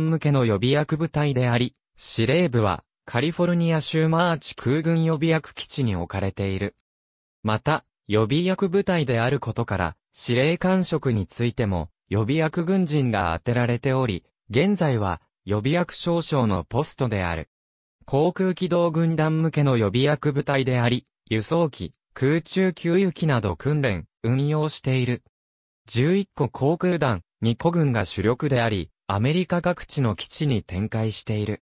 向けの予備役部隊であり、司令部はカリフォルニア州マーチ空軍予備役基地に置かれている。また、予備役部隊であることから、司令官職についても予備役軍人が当てられており、現在は予備役少将のポストである。航空機動軍団向けの予備役部隊であり、輸送機、空中給油機など訓練、運用している。11個航空団、2個軍が主力であり、アメリカ各地の基地に展開している。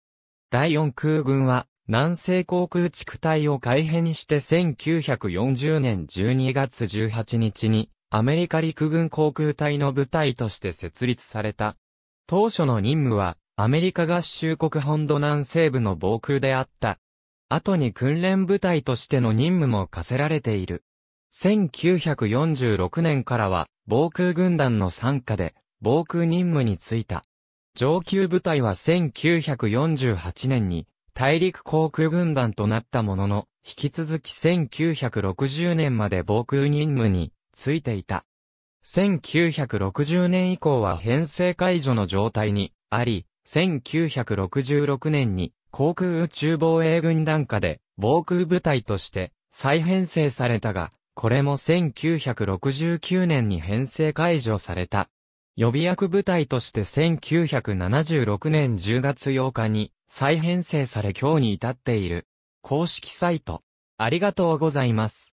第4空軍は、南西航空地区隊を改編して1940年12月18日に、アメリカ陸軍航空隊の部隊として設立された。当初の任務は、アメリカ合衆国本土南西部の防空であった。後に訓練部隊としての任務も課せられている。1946年からは、防空軍団の参加で、防空任務に就いた。上級部隊は1948年に大陸航空軍団となったものの、引き続き1960年まで防空任務についていた。1960年以降は編成解除の状態にあり、1966年に航空宇宙防衛軍団下で防空部隊として再編成されたが、これも1969年に編成解除された。予備役部隊として1976年10月8日に再編成され今日に至っている。公式サイト。ありがとうございます。